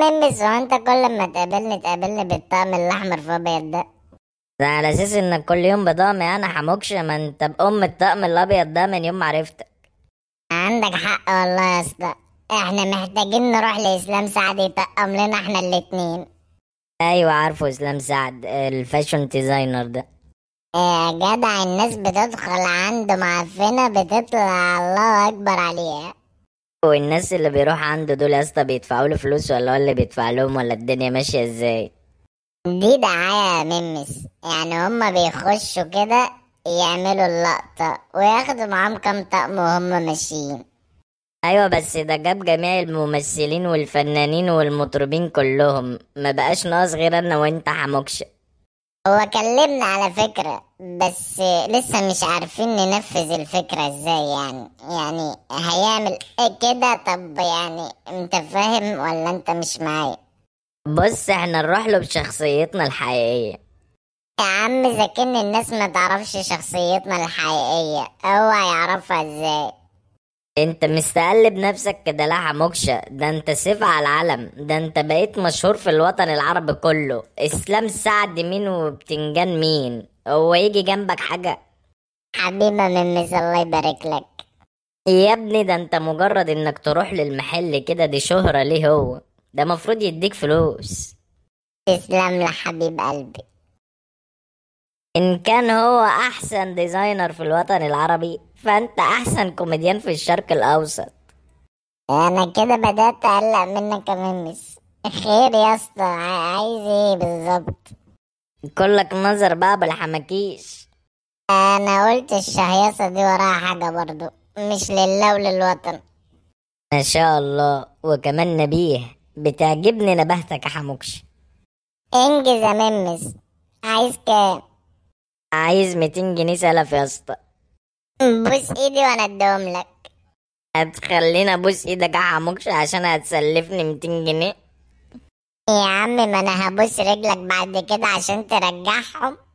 ميمز هو انت كل ما تقابلني تقابلني بالطقم الاحمر في ابيض ده ده على اساس انك كل يوم بضامي انا حموكش ما انت بام الطقم الابيض ده من يوم ما عرفتك عندك حق والله يا اسطى احنا محتاجين نروح لاسلام سعد يطقم لنا احنا الاتنين ايوه عارفه اسلام سعد الفاشون ديزاينر ده يا جدع الناس بتدخل عنده معفنه بتطلع الله اكبر عليها والناس اللي بيروح عنده دول يا اسطى بيدفعوا له فلوس ولا هو اللي بيدفع لهم ولا الدنيا ماشيه ازاي دي دعايه يا ممس يعني هما بيخشوا كده يعملوا اللقطه وياخدوا معاهم كام طقم وهم ماشيين ايوه بس ده جاب جميع الممثلين والفنانين والمطربين كلهم ما بقاش ناقص غير انا وانت حموكشه هو كلمنا على فكرة بس لسه مش عارفين ننفذ الفكرة ازاي يعني يعني هيعمل ايه كده طب يعني انت فاهم ولا انت مش معايا بص احنا نروح له بشخصيتنا الحقيقية يا عم اذا كان الناس ما تعرفش شخصيتنا الحقيقية هو هيعرفها ازاي انت مستقلب نفسك كده لا موكشة ده انت سيف على العلم ده انت بقيت مشهور في الوطن العربي كله اسلام سعد مين وبتنجان مين هو يجي جنبك حاجة حبيبة مس الله يبارك لك يا ابني ده انت مجرد انك تروح للمحل كده دي شهرة ليه هو ده مفروض يديك فلوس اسلام لحبيب قلبي ان كان هو احسن ديزاينر في الوطن العربي فانت احسن كوميديان في الشرق الاوسط انا كده بدات اقلق منك يا ميمس خير يا اسطى عايز ايه بالظبط كلك نظر بقى بالحماكيش انا قلت الشهيصه دي وراها حاجه برضو مش لله وللوطن ما شاء الله وكمان نبيه بتعجبني نبهتك يا حموكش انجز يا ميمس عايز كام عايز 200 جنيه سلف يا اسطى بوس ايدي وانا اديهم لك هتخلينا ابوس ايدك احمقش عشان هتسلفني 200 جنيه يا عم ما انا هبوس رجلك بعد كده عشان ترجعهم